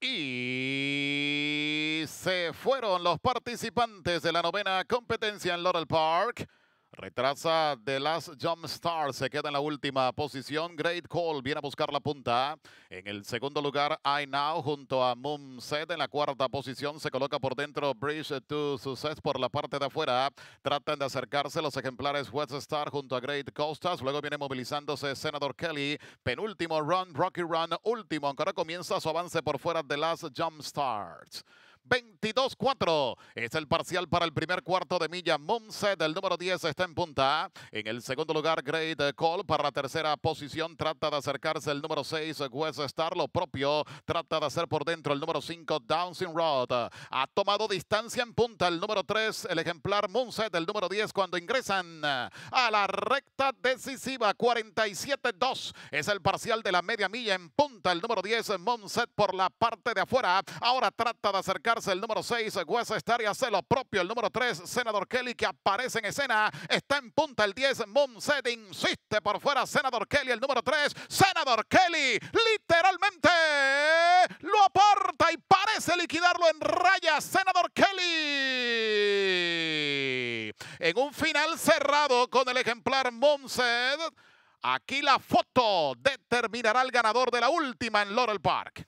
Y se fueron los participantes de la novena competencia en Laurel Park. Retrasa de las Jump se queda en la última posición. Great Call viene a buscar la punta. En el segundo lugar, I Now junto a Set. En la cuarta posición se coloca por dentro Bridge to Success por la parte de afuera. Tratan de acercarse los ejemplares West Star junto a Great Costas. Luego viene movilizándose Senador Kelly. Penúltimo run, Rocky Run, último. ahora comienza su avance por fuera de las Jump 22-4 es el parcial para el primer cuarto de milla. Monse del número 10 está en punta. En el segundo lugar, Great Call para la tercera posición. Trata de acercarse el número 6, West Star. Lo propio trata de hacer por dentro el número 5, Downsing Road. Ha tomado distancia en punta el número 3, el ejemplar Monse del número 10 cuando ingresan a la recta decisiva. 47-2 es el parcial de la media milla en punta el número 10, Monset por la parte de afuera. Ahora trata de acercar el número 6, West Star, y hace lo propio. El número 3, Senador Kelly, que aparece en escena. Está en punta el 10, Monset. Insiste por fuera, Senador Kelly. El número 3, Senador Kelly. Literalmente lo aporta y parece liquidarlo en raya, Senador Kelly. En un final cerrado con el ejemplar Monset. Aquí la foto determinará al ganador de la última en Laurel Park.